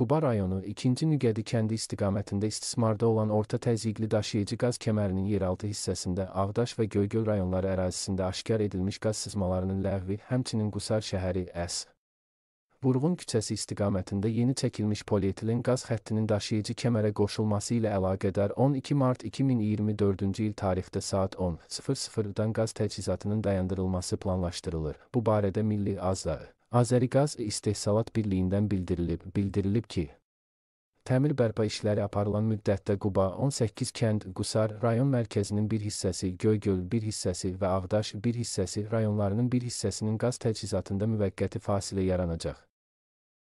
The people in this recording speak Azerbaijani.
Quba rayonu 2-ci Nüqədi kəndi istiqamətində istismarda olan orta təzyiqli daşıyıcı qaz kəmərinin yeraltı hissəsində Ağdaş və Göygöl rayonları ərazisində aşkar edilmiş qaz sızmalarının ləğvi, həmçinin Qusar şəhəri S. Burğun küçəsi istiqamətində yeni çəkilmiş polietilin qaz xəttinin daşıyıcı kəmərə qoşulması ilə əlaqədar 12 mart 2024-cü il tarixdə saat 10:00-dan qaz təchizatının dayandırılması planlaşdırılır. Bu barədə Milli Azərbaycan Azəriqaz İstehsalat Birliyindən bildirilib, bildirilib ki, təmir bərpa işləri aparılan müddətdə Quba 18 kənd, Qusar rayon mərkəzinin bir hissəsi, Göygöl bir hissəsi və Avdaş bir hissəsi rayonlarının bir hissəsinin qaz təchizatında müvəqqəti fasilə yaranacaq.